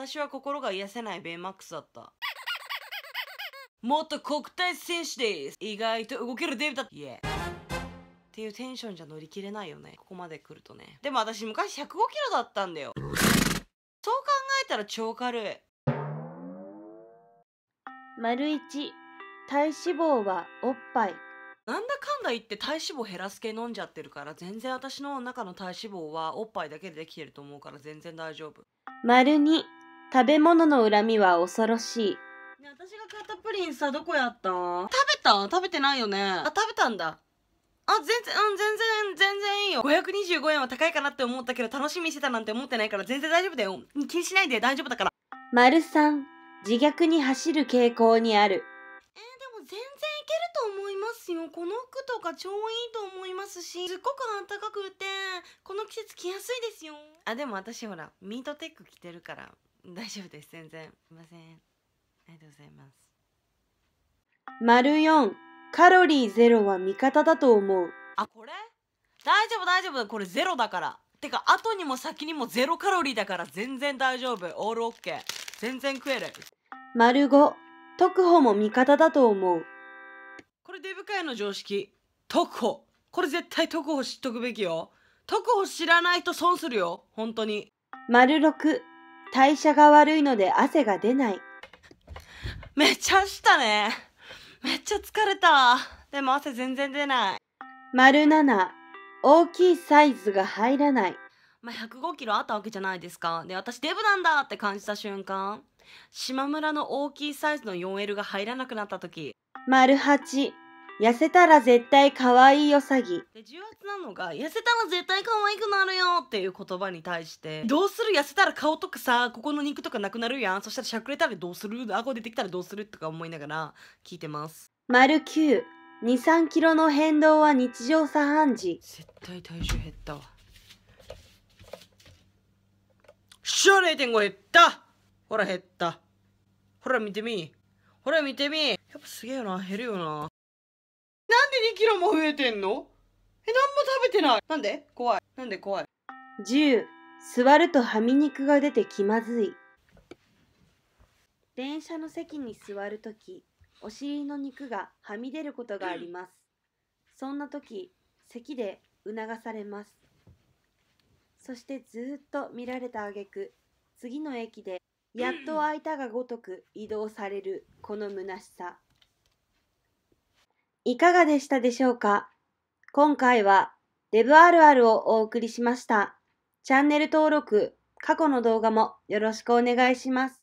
私は心が癒せないベイマックスだった。もっと国体選手です意外と動けるデビだイエーっていうテンションじゃ乗り切れないよね。ここまで来るとね。でも私昔105キロだったんだよ。そう考えたら超軽い。丸一、体脂肪はおっぱい。なんだかんだ言って体脂肪減らす系飲んじゃってるから全然私の中の体脂肪はおっぱいだけでできてると思うから全然大丈夫。丸二、食べ物の恨みは恐ろしい。私が買ったプリンさ、どこやった食べた食べてないよね。あ、食べたんだ。あ、全然、うん、全然、全然いいよ。525円は高いかなって思ったけど、楽しみしてたなんて思ってないから全然大丈夫だよ。気にしないで大丈夫だから。丸三自虐に走る傾向にある。えー、でも全然いけると思いますよ。この服とか超いいと思いますし、すっごく暖かくて、この季節着やすいですよ。あ、でも私ほら、ミートテック着てるから、大丈夫です全然すいませんありがとうございます丸4カロリーゼロは味方だと思うあこれ大丈夫大丈夫これゼロだからてか後にも先にもゼロカロリーだから全然大丈夫オールオッケー全然食える丸5特保も味方だと思うこれデブ界の常識特保これ絶対特保知っとくべきよ特保知らないと損するよ本当に丸6代謝が悪いので汗が出ない。めっちゃしたね。めっちゃ疲れた。でも汗全然出ない。丸7、大きいサイズが入らない。まあ、105キロあったわけじゃないですか。で、私デブなんだって感じた瞬間、島村の大きいサイズの 4L が入らなくなった時。丸8、痩せたら絶対可愛いよ詐欺で重圧なのが痩せたら絶対可愛くなるよっていう言葉に対してどうする痩せたら顔とかさここの肉とかなくなるやんそしたらしゃくれたらどうする顎出てきたらどうするとか思いながら聞いてます丸9 2 3キロの変動は日常茶飯事絶対体重減ったわしょ0.5減ったほら減ったほら見てみほら見てみやっぱすげえよな減るよなキロも増えてんのえ、何も食べてない。なんで怖い。なんで怖い。10、座るとはみ肉が出て気まずい。電車の席に座るとき、お尻の肉がはみ出ることがあります。そんなとき、咳で促されます。そしてずっと見られた挙句、次の駅でやっと開いたがごとく移動されるこの虚しさ。いかがでしたでしょうか今回は d e あるあるをお送りしました。チャンネル登録、過去の動画もよろしくお願いします。